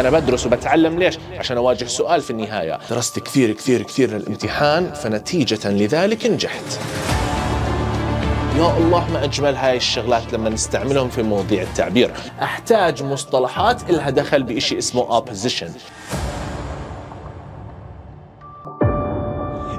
انا بدرس وبتعلم ليش عشان اواجه سؤال في النهايه درست كثير كثير كثير للامتحان فنتيجه لذلك نجحت يا الله ما اجمل هاي الشغلات لما نستعملهم في مواضيع التعبير احتاج مصطلحات إلها دخل بشيء اسمه opposition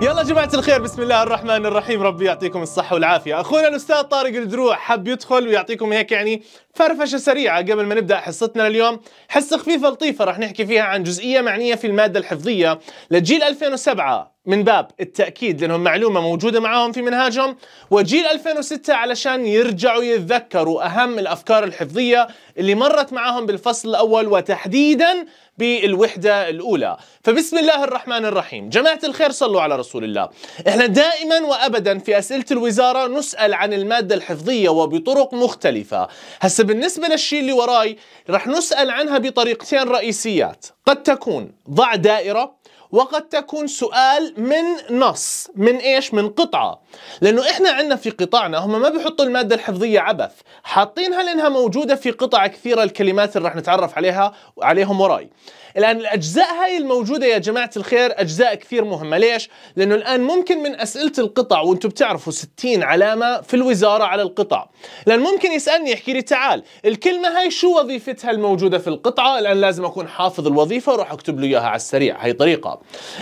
يلا جماعة الخير بسم الله الرحمن الرحيم ربي يعطيكم الصحة والعافية أخونا الأستاذ طارق الدروع حب يدخل ويعطيكم هيك يعني فرفشة سريعة قبل ما نبدأ حصتنا اليوم حصة خفيفة لطيفة رح نحكي فيها عن جزئية معنية في المادة الحفظية لجيل 2007 من باب التأكيد لأنهم معلومة موجودة معاهم في منهاجهم وجيل 2006 علشان يرجعوا يتذكروا أهم الأفكار الحفظية اللي مرت معاهم بالفصل الأول وتحديدا بالوحدة الأولى فبسم الله الرحمن الرحيم جماعة الخير صلوا على رسول الله إحنا دائما وأبدا في أسئلة الوزارة نسأل عن المادة الحفظية وبطرق مختلفة هسا بالنسبة للشيء اللي وراي رح نسأل عنها بطريقتين رئيسيات قد تكون ضع دائرة وقد تكون سؤال من نص من ايش من قطعه لانه احنا عندنا في قطاعنا هم ما بيحطوا الماده الحفظيه عبث حاطينها لانها موجوده في قطع كثيره الكلمات اللي راح نتعرف عليها عليهم وراي الان الاجزاء هاي الموجوده يا جماعه الخير اجزاء كثير مهمه ليش لانه الان ممكن من اسئله القطع وانتم بتعرفوا 60 علامه في الوزاره على القطع لان ممكن يسالني يحكي لي تعال الكلمه هاي شو وظيفتها الموجوده في القطعه الان لازم اكون حافظ الوظيفه واروح اكتب له اياها على السريع هي طريقه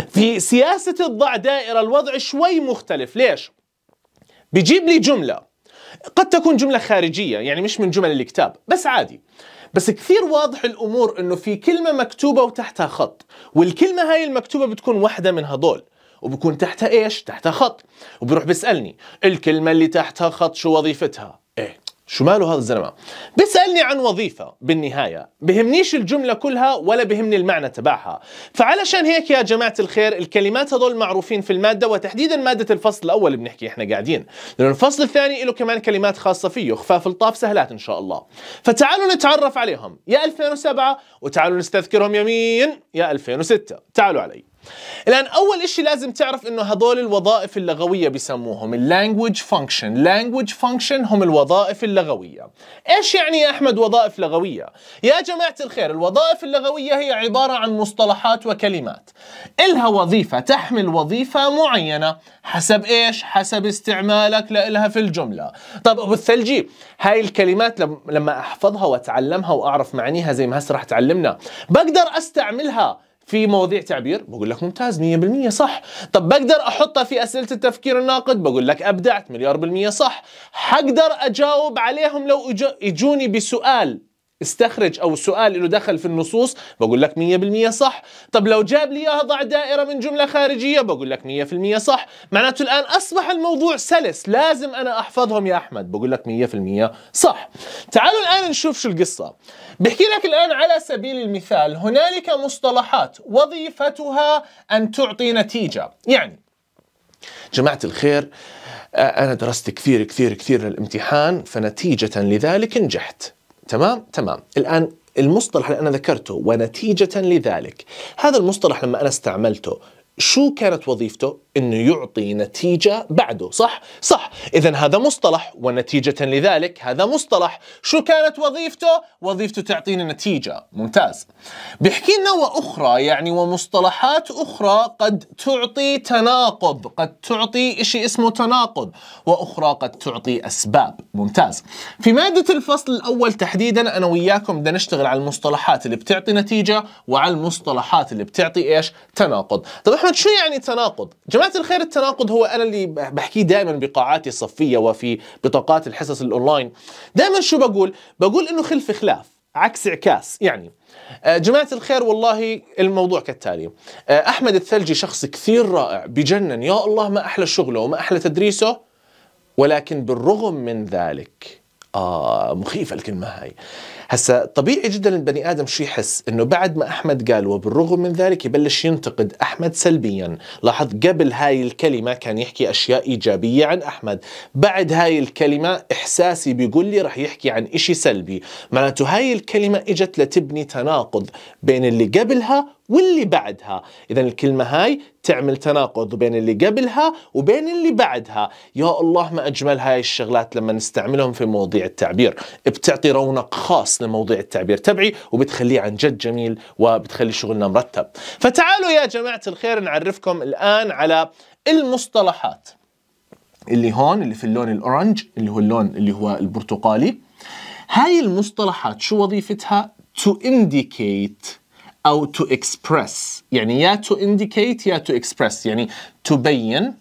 في سياسة الضع دائرة الوضع شوي مختلف ليش؟ بجيب لي جملة قد تكون جملة خارجية يعني مش من جمل الكتاب بس عادي بس كثير واضح الأمور أنه في كلمة مكتوبة وتحتها خط والكلمة هاي المكتوبة بتكون واحدة من هدول وبكون تحتها إيش؟ تحتها خط وبروح بيسألني الكلمة اللي تحتها خط شو وظيفتها؟ شو ماله هذا الزلمه بيسالني عن وظيفه بالنهايه بهمنيش الجمله كلها ولا بهمني المعنى تبعها فعلشان هيك يا جماعه الخير الكلمات هذول معروفين في الماده وتحديدا ماده الفصل الاول بنحكي احنا قاعدين لانه الفصل الثاني له كمان كلمات خاصه فيه خفاف الطاف سهلات ان شاء الله فتعالوا نتعرف عليهم يا 2007 وتعالوا نستذكرهم يمين يا 2006 تعالوا علي الان اول اشي لازم تعرف انه هذول الوظائف اللغويه بسموهم اللانجوج فانكشن لانجوج فانكشن هم الوظائف اللغويه ايش يعني يا احمد وظائف لغويه يا جماعه الخير الوظائف اللغويه هي عباره عن مصطلحات وكلمات الها وظيفه تحمل وظيفه معينه حسب ايش حسب استعمالك لها في الجمله طب ابو الثلجي هاي الكلمات لما احفظها واتعلمها واعرف معانيها زي ما هسه راح تعلمنا بقدر استعملها في مواضيع تعبير بقول لك ممتاز 100% صح طب بقدر احطها في اسئله التفكير الناقد بقول لك ابدعت مليار بالمية صح حقدر اجاوب عليهم لو يجوني بسؤال استخرج او السؤال له دخل في النصوص بقول لك 100% صح طب لو جاب لي اياها ضع دائره من جمله خارجيه بقول لك 100% صح معناته الان اصبح الموضوع سلس لازم انا احفظهم يا احمد بقول لك 100% صح تعالوا الان نشوف شو القصه بحكي لك الان على سبيل المثال هنالك مصطلحات وظيفتها ان تعطي نتيجه يعني جماعه الخير آه، انا درست كثير كثير كثير للامتحان فنتيجه لذلك نجحت تمام تمام الآن المصطلح اللي أنا ذكرته ونتيجة لذلك هذا المصطلح لما أنا استعملته شو كانت وظيفته؟ انه يعطي نتيجه بعده، صح؟ صح، اذا هذا مصطلح ونتيجه لذلك هذا مصطلح، شو كانت وظيفته؟ وظيفته تعطينا نتيجه، ممتاز. بيحكي لنا واخرى يعني ومصطلحات اخرى قد تعطي تناقض، قد تعطي شيء اسمه تناقض، واخرى قد تعطي اسباب، ممتاز. في ماده الفصل الاول تحديدا انا وياكم بدنا نشتغل على المصطلحات اللي بتعطي نتيجه وعلى المصطلحات اللي بتعطي ايش؟ تناقض. طيب احمد شو يعني تناقض؟ جماعه الخير التناقض هو انا اللي بحكيه دائما بقاعاتي الصفيه وفي بطاقات الحصص الاونلاين دائما شو بقول؟ بقول انه خلف خلاف عكس عكاس يعني آه، جماعة الخير والله الموضوع كالتالي آه، أحمد الثلجي شخص كثير رائع بجنن يا الله ما أحلى شغله وما أحلى تدريسه ولكن بالرغم من ذلك آه مخيفة الكلمة هاي هسا طبيعي جدا البني آدم شو يحس إنه بعد ما أحمد قال وبالرغم من ذلك يبلش ينتقد أحمد سلبيا لاحظ قبل هاي الكلمة كان يحكي أشياء إيجابية عن أحمد بعد هاي الكلمة إحساسي بيقول لي رح يحكي عن إشي سلبي معناته هاي الكلمة إجت لتبني تناقض بين اللي قبلها واللي بعدها إذا الكلمة هاي تعمل تناقض بين اللي قبلها وبين اللي بعدها يا الله ما أجمل هاي الشغلات لما نستعملهم في مواضيع التعبير بتعطي رونق خاص لمواضيع التعبير تبعي وبتخليه عن جد جميل وبتخلي شغلنا مرتب فتعالوا يا جماعة الخير نعرفكم الآن على المصطلحات اللي هون اللي في اللون الأورنج اللي هو اللون اللي هو البرتقالي هاي المصطلحات شو وظيفتها؟ to indicate أو to express يعني يا to indicate يا to express يعني تبين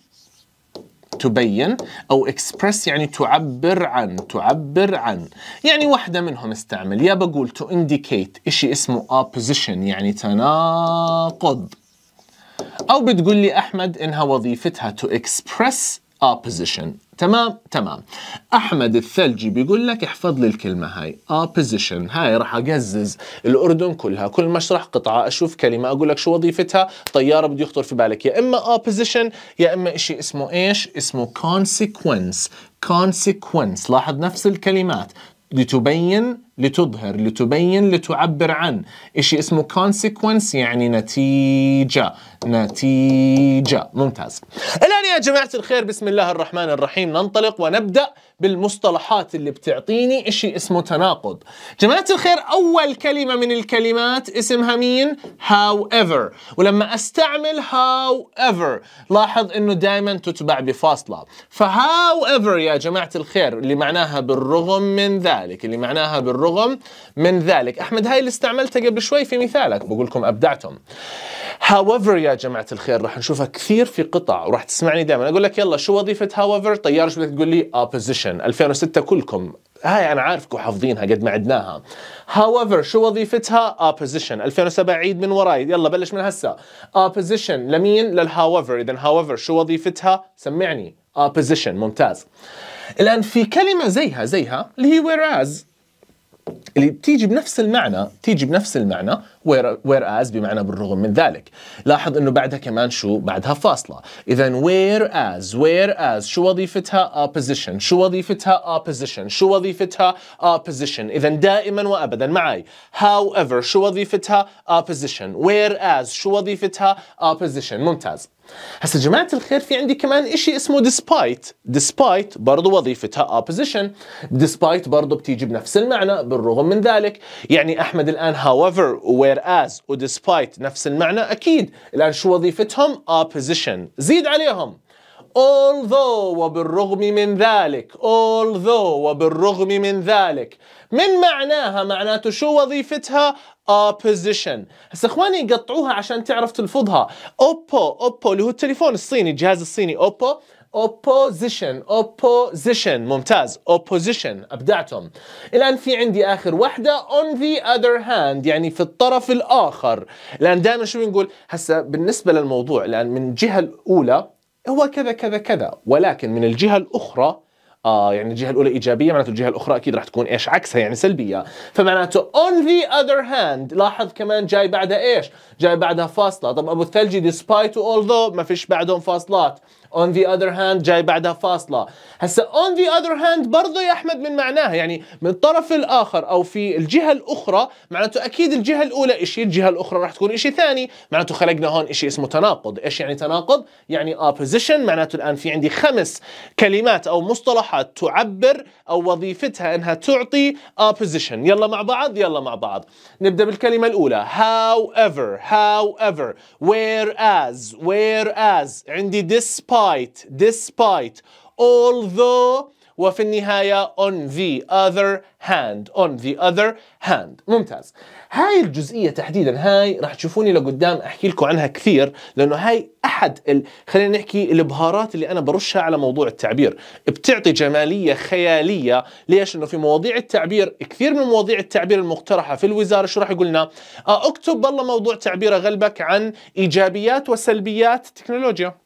تبين أو express يعني تعبر عن تعبر عن يعني واحدة منهم استعمل يا بقول to indicate إشي اسمه opposition يعني تناقض أو بتقول لي أحمد إنها وظيفتها to express opposition تمام تمام احمد الثلجي بيقول لك احفظ لي الكلمه هاي اوبوزيشن آه، هاي راح اقزز الاردن كلها كل ما اشرح قطعه اشوف كلمه اقول لك شو وظيفتها طياره بده يخطر في بالك يا اما اوبوزيشن آه، يا اما شيء اسمه ايش اسمه كونسيكونس كونسيكونس لاحظ نفس الكلمات لتبين لتظهر لتبين لتعبر عن إشي اسمه consequence يعني نتيجة نتيجة ممتاز الآن يا جماعة الخير بسم الله الرحمن الرحيم ننطلق ونبدأ بالمصطلحات اللي بتعطيني إشي اسمه تناقض جماعة الخير أول كلمة من الكلمات اسمها مين however ولما أستعمل however لاحظ إنه دائما تتبع بفاصلة فhowever يا جماعة الخير اللي معناها بالرغم من ذلك اللي معناها بالرغم بالرغم من ذلك أحمد هاي اللي استعملتها قبل شوي في مثالك بقول لكم أبدعتم هاوفر يا جماعة الخير راح نشوفها كثير في قطع وراح تسمعني دائما أقول لك يلا شو وظيفة هاوفر طيار شو بدك تقول لي اوبوزيشن 2006 كلكم هاي انا عارفكم حافظينها قد ما عدناها هاوفر شو وظيفتها اوبوزيشن 2007 عيد من وراي يلا بلش من هسه اوبوزيشن لمين للهاوفر اذا هاوفر شو وظيفتها سمعني اوبوزيشن ممتاز الان في كلمه زيها زيها اللي هي ويراز اللي بتيجي بنفس المعنى تيجي بنفس المعنى وير, از بمعنى بالرغم من ذلك لاحظ انه بعدها كمان شو بعدها فاصله اذا وير از وير از شو وظيفتها opposition شو وظيفتها opposition شو وظيفتها opposition اذا دائما وابدا معي however شو وظيفتها opposition وير از شو وظيفتها opposition ممتاز هسا جماعة الخير في عندي كمان إشي اسمه despite despite برضو وظيفتها opposition despite برضو بتيجي بنفس المعنى بالرغم من ذلك يعني أحمد الآن however whereas و despite نفس المعنى أكيد الآن شو وظيفتهم opposition زيد عليهم although وبالرغم من ذلك although وبالرغم من ذلك من معناها معناته شو وظيفتها opposition هسا اخواني يقطعوها عشان تعرف تلفظها اوبو اوبو اللي هو التليفون الصيني الجهاز الصيني اوبو opposition opposition ممتاز opposition ابدعتم الان في عندي اخر واحده on the other hand يعني في الطرف الاخر الان دائما شو بنقول هسا بالنسبه للموضوع الان من الجهه الاولى هو كذا كذا كذا ولكن من الجهه الاخرى آه يعني الجهه الاولى ايجابيه معناته الجهه الاخرى اكيد راح تكون ايش عكسها يعني سلبيه فمعناته on the other hand لاحظ كمان جاي بعدها ايش جاي بعدها فاصله طب ابو الثلجي despite although ما فيش بعدهم فاصلات on the other hand جاي بعدها فاصله هسا on the other hand برضه يا احمد من معناها يعني من الطرف الاخر او في الجهه الاخرى معناته اكيد الجهه الاولى شيء الجهه الاخرى راح تكون شيء ثاني معناته خلقنا هون شيء اسمه تناقض ايش يعني تناقض يعني opposition معناته الان في عندي خمس كلمات او مصطلحات تعبر او وظيفتها انها تعطي opposition يلا مع بعض يلا مع بعض نبدا بالكلمه الاولى however however whereas whereas عندي this part despite despite although وفي النهاية on the other hand on the other hand ممتاز هاي الجزئية تحديدا هاي راح تشوفوني لقدام أحكي لكم عنها كثير لأنه هاي أحد ال... خلينا نحكي البهارات اللي أنا برشها على موضوع التعبير بتعطي جمالية خيالية ليش؟ لأنه في مواضيع التعبير كثير من مواضيع التعبير المقترحة في الوزارة شو راح يقولنا؟ آه، أكتب بالله موضوع تعبير غلبك عن إيجابيات وسلبيات التكنولوجيا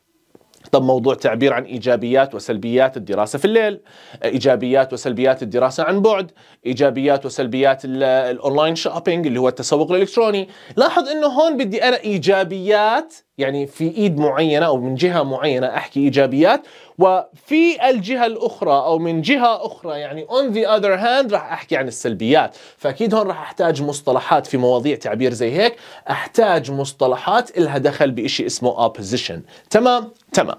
طب موضوع تعبير عن ايجابيات وسلبيات الدراسه في الليل، ايجابيات وسلبيات الدراسه عن بعد، ايجابيات وسلبيات الاونلاين شوبينج اللي هو التسوق الالكتروني، لاحظ انه هون بدي انا ايجابيات يعني في ايد معينه او من جهه معينه احكي ايجابيات وفي الجهه الاخرى او من جهه اخرى يعني اون ذا اذر هاند راح احكي عن السلبيات فاكيد هون راح احتاج مصطلحات في مواضيع تعبير زي هيك احتاج مصطلحات الها دخل بشيء اسمه opposition تمام تمام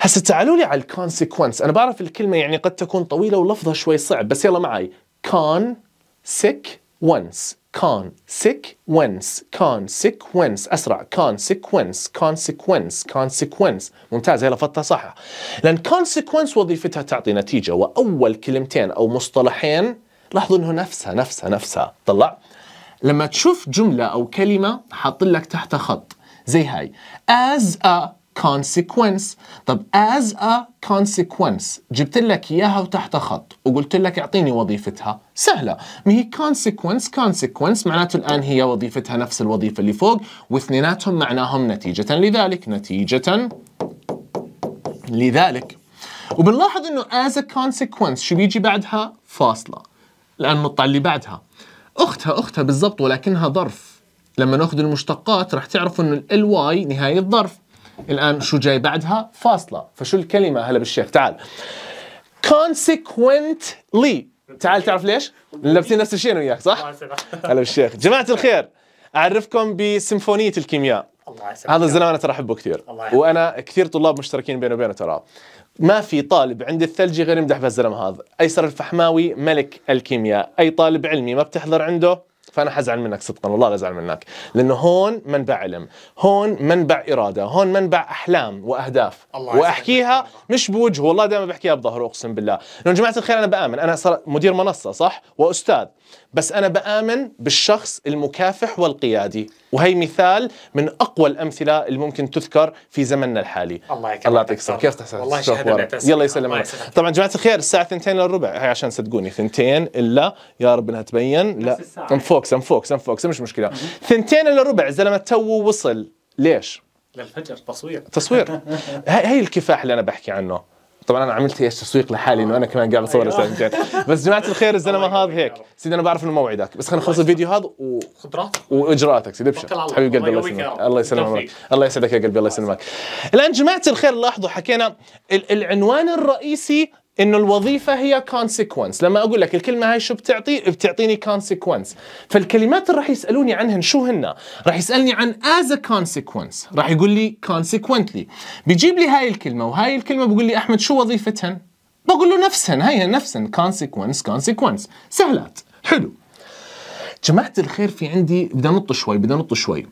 هسا تعالوا لي على الكونسيكونس انا بعرف الكلمه يعني قد تكون طويله ولفظها شوي صعب بس يلا معي كون سيك once consequence consequence اسرع consequence consequence consequence ممتاز هي لفظتها صح لان consequence وظيفتها تعطي نتيجه واول كلمتين او مصطلحين لاحظوا انه نفسها نفسها نفسها طلع لما تشوف جمله او كلمه حاط لك تحتها خط زي هاي as a consequence طب as a consequence جبت لك إياها وتحت خط وقلت لك اعطيني وظيفتها سهلة ما هي consequence consequence معناته الآن هي وظيفتها نفس الوظيفة اللي فوق واثنيناتهم معناهم نتيجة لذلك نتيجة لذلك وبنلاحظ انه as a consequence شو بيجي بعدها فاصلة الآن النقطة اللي بعدها أختها أختها بالضبط ولكنها ظرف لما ناخذ المشتقات راح تعرفوا انه ال y نهاية الظرف الآن شو جاي بعدها فاصلة فشو الكلمة هلا بالشيخ تعال consequently تعال تعرف ليش؟ لابسين نفس الشيء انا وياك صح؟ هلا بالشيخ جماعة الخير اعرفكم بسيمفونيه الكيمياء الله هذا الزلمه انا ترى احبه كثير وانا كثير طلاب مشتركين بيني وبينه ترى ما في طالب عند الثلجي غير يمدح بهالزلمه هذا ايسر الفحماوي ملك الكيمياء اي طالب علمي ما بتحضر عنده فانا حزعل منك صدقا والله لا ازعل منك لانه هون منبع علم هون منبع اراده هون منبع احلام واهداف الله واحكيها مش بوجه والله دائما بحكيها بظهره اقسم بالله لانه جماعه الخير انا بامن انا صار مدير منصه صح واستاذ بس أنا بآمن بالشخص المكافح والقيادي وهي مثال من أقوى الأمثلة اللي ممكن تذكر في زمننا الحالي الله يكرمك الله يعطيك الصحة كيف تحسن؟ والله شهادة يلا يسلم عليك طبعا جماعة الخير الساعة 2 الا ربع هي عشان صدقوني ثنتين إلا يا رب إنها تبين لا ام فوكس ام فوكس ام فوكس مش مشكلة ثنتين إلا ربع زلمة تو وصل ليش؟ للفجر تصوير تصوير هاي الكفاح اللي أنا بحكي عنه طبعا انا عملت ايش تسويق لحالي انه انا كمان قاعد اصور أيوة. بس جماعه الخير الزلمه هذا هيك سيدي انا بعرف انه موعدك بس خلينا نخلص الفيديو هذا و... واجراءاتك سيدي ابشر حبيب قلبي الله يسلمك الله يسلمك الله يسعدك يا قلبي الله يسلمك الان جماعه الخير لاحظوا حكينا العنوان الرئيسي انه الوظيفه هي consequence لما اقول لك الكلمه هاي شو بتعطي بتعطيني consequence فالكلمات اللي راح يسالوني عنهن شو هن راح يسالني عن as a consequence راح يقول لي consequently بيجيب لي هاي الكلمه وهاي الكلمه بقول لي احمد شو وظيفتهن بقول له نفسهن هاي نفسهن consequence consequence سهلات حلو جماعه الخير في عندي بدنا نط شوي بدنا نط شوي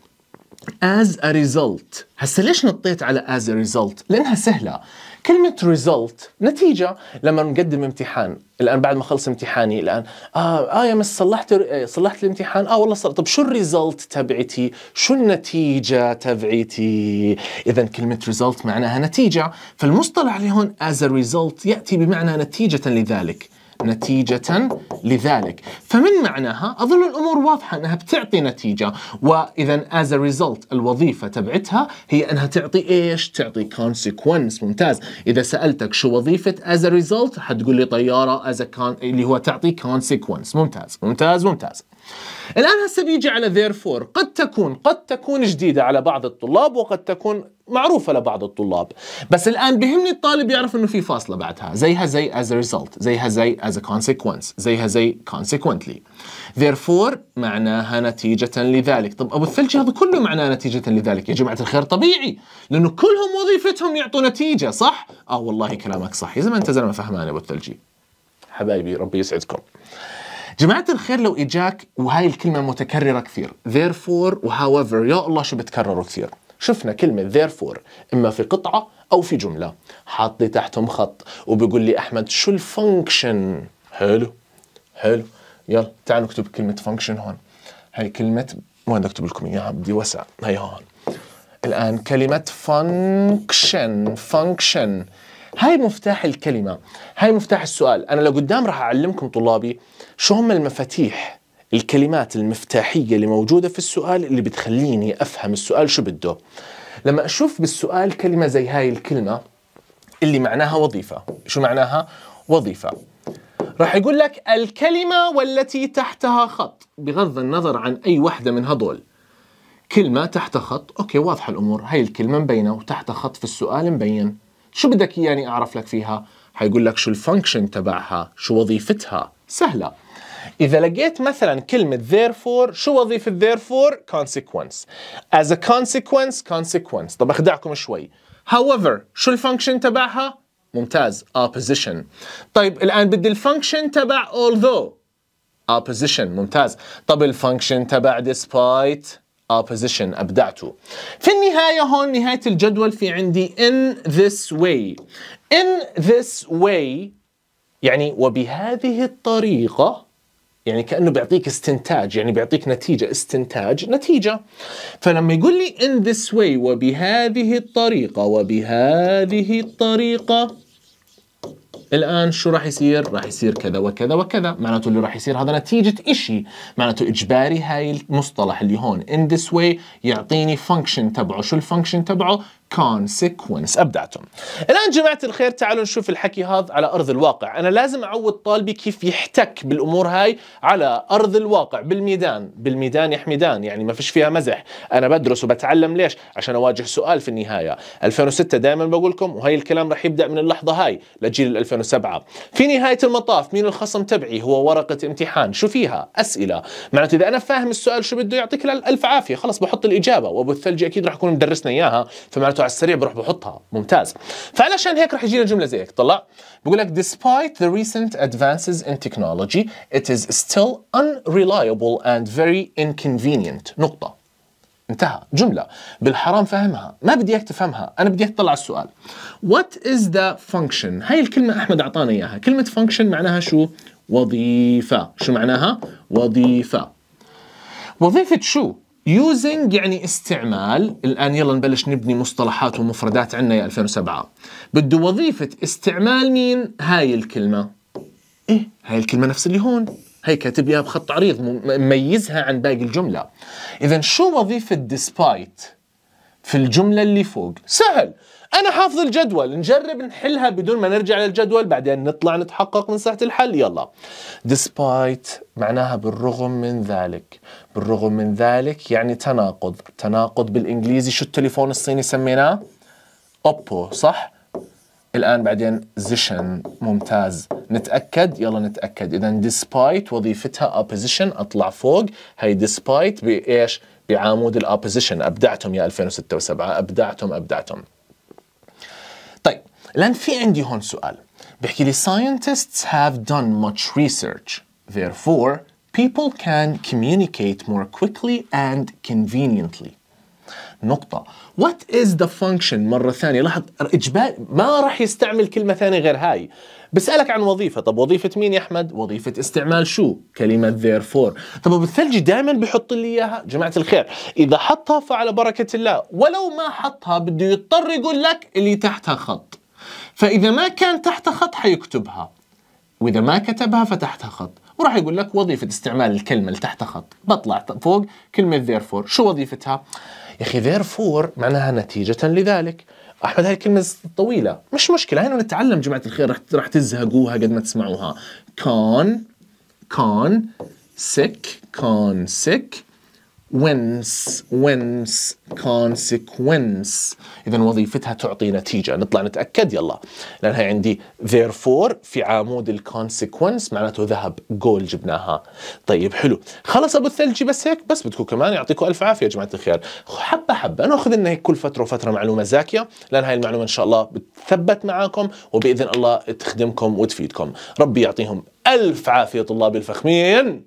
as a result هسه ليش نطيت على as a result لانها سهله كلمة ريزلت نتيجة لما نقدم امتحان الآن بعد ما خلص امتحاني الآن آه, آه يا مس صلحت صلحت الامتحان آه والله صلحت طب شو الريزلت تبعتي شو النتيجة تبعتي إذا كلمة ريزلت معناها نتيجة فالمصطلح اللي هون as a result يأتي بمعنى نتيجة لذلك نتيجة لذلك فمن معناها أظن الأمور واضحة أنها بتعطي نتيجة وإذا as a result الوظيفة تبعتها هي أنها تعطي إيش؟ تعطي consequence ممتاز إذا سألتك شو وظيفة as a result حتقول لي طيارة as a con... اللي هو تعطي consequence ممتاز ممتاز ممتاز الآن هسه بيجي على therefore قد تكون قد تكون جديدة على بعض الطلاب وقد تكون معروفة لبعض الطلاب بس الآن بهمني الطالب يعرف أنه في فاصلة بعدها زيها زي as a result زيها زي as a consequence زيها زي consequent consequently therefore معناها نتيجة لذلك طب أبو الثلجي هذا كله معناه نتيجة لذلك يا جماعة الخير طبيعي لأنه كلهم وظيفتهم يعطوا نتيجة صح؟ آه والله كلامك صح يا زلمة أنت زلمة فهمان أبو الثلجي حبايبي ربي يسعدكم جماعة الخير لو إجاك وهاي الكلمة متكررة كثير therefore وhowever يا الله شو بتكرروا كثير شفنا كلمة therefore إما في قطعة أو في جملة حاطي تحتهم خط وبيقول لي أحمد شو الفانكشن حلو حلو يلا تعالوا اكتب كلمه فانكشن هون هي كلمه وين بدي اكتب لكم اياها بدي وسع هي هون الان كلمه فانكشن فانكشن هاي مفتاح الكلمه هاي مفتاح السؤال انا لقدام راح اعلمكم طلابي شو هم المفاتيح الكلمات المفتاحيه اللي موجوده في السؤال اللي بتخليني افهم السؤال شو بده لما اشوف بالسؤال كلمه زي هاي الكلمه اللي معناها وظيفه شو معناها وظيفه راح يقول لك الكلمة والتي تحتها خط بغض النظر عن أي واحدة من هذول كلمة تحت خط أوكي واضحة الأمور هاي الكلمة مبينة وتحت خط في السؤال مبين شو بدك إياني أعرف لك فيها حيقول لك شو الفانكشن تبعها شو وظيفتها سهلة إذا لقيت مثلا كلمة therefore شو وظيفة therefore consequence as a consequence consequence طب أخدعكم شوي however شو الفانكشن تبعها ممتاز opposition طيب الآن بدي الفانكشن تبع although opposition ممتاز طب الفانكشن تبع despite opposition أبدعته في النهاية هون نهاية الجدول في عندي in this way in this way يعني وبهذه الطريقة يعني كأنه بيعطيك استنتاج يعني بيعطيك نتيجة استنتاج نتيجة فلما يقول لي in this way وبهذه الطريقة وبهذه الطريقة الان شو راح يصير راح يصير كذا وكذا وكذا معناته اللي راح يصير هذا نتيجه شيء، معناته اجباري هاي المصطلح اللي هون in this way يعطيني function تبعه شو الفانكشن تبعه consequence أبدعتم الآن جماعة الخير تعالوا نشوف الحكي هذا على أرض الواقع أنا لازم أعود طالبي كيف يحتك بالأمور هاي على أرض الواقع بالميدان بالميدان يا حميدان يعني ما فيش فيها مزح أنا بدرس وبتعلم ليش عشان أواجه سؤال في النهاية 2006 دائما بقول لكم وهي الكلام رح يبدأ من اللحظة هاي لجيل 2007 في نهاية المطاف مين الخصم تبعي هو ورقة امتحان شو فيها أسئلة معناته إذا أنا فاهم السؤال شو بده يعطيك الألف عافية خلص بحط الإجابة وأبو الثلج أكيد رح يكون مدرسنا إياها فمعناته على السريع بروح بحطها ممتاز فعلشان هيك رح يجينا جمله زي هيك طلع بقول لك despite the recent advances in technology it is still unreliable and very inconvenient نقطه انتهى جملة بالحرام فهمها ما بدي اياك تفهمها انا بدي اياك تطلع السؤال what is the function هاي الكلمة احمد اعطانا اياها كلمة function معناها شو وظيفة شو معناها وظيفة وظيفة شو يوزنج يعني استعمال الآن يلا نبلش نبني مصطلحات ومفردات عندنا يا 2007 بده وظيفة استعمال مين هاي الكلمة إيه هاي الكلمة نفس اللي هون هي كاتب إياها بخط عريض مميزها عن باقي الجملة إذا شو وظيفة despite في الجملة اللي فوق سهل انا حافظ الجدول نجرب نحلها بدون ما نرجع للجدول بعدين نطلع نتحقق من صحه الحل يلا ديسبايت معناها بالرغم من ذلك بالرغم من ذلك يعني تناقض تناقض بالانجليزي شو التليفون الصيني سميناه اوبو صح الآن بعدين زيشن ممتاز نتأكد يلا نتأكد إذا ديسبايت وظيفتها اوبوزيشن أطلع فوق هي ديسبايت بإيش؟ بعمود الاوبوزيشن أبدعتم يا 2006 و7 أبدعتم أبدعتم لان في عندي هون سؤال بحكي لي scientists have done much research therefore people can communicate more quickly and conveniently نقطة what is the function مرة ثانية لاحظ إجبال ما راح يستعمل كلمة ثانية غير هاي بسألك عن وظيفة طب وظيفة مين يا أحمد وظيفة استعمال شو كلمة therefore طب بالثلج دائما بحط لي إياها جماعة الخير إذا حطها فعلى بركة الله ولو ما حطها بده يضطر يقول لك اللي تحتها خط فإذا ما كان تحت خط حيكتبها وإذا ما كتبها فتحت خط وراح يقول لك وظيفة استعمال الكلمة اللي تحت خط بطلع فوق كلمة therefore شو وظيفتها؟ يا أخي therefore معناها نتيجة لذلك احمد هذه الكلمه طويله مش مشكله هنا نتعلم جماعه الخير راح راح تزهقوها قد ما تسمعوها كان كان سك كان سك وينس كونسيكونس اذا وظيفتها تعطي نتيجه نطلع نتاكد يلا لانها عندي therefore في عمود الكونسيكونس معناته ذهب جول جبناها طيب حلو خلص ابو الثلجي بس هيك بس بدكم كمان يعطيكم الف عافيه يا جماعه الخير حبه حبه ناخذ لنا هيك كل فتره وفتره معلومه زاكيه لان هاي المعلومه ان شاء الله بتثبت معاكم وباذن الله تخدمكم وتفيدكم ربي يعطيهم الف عافيه طلابي الفخمين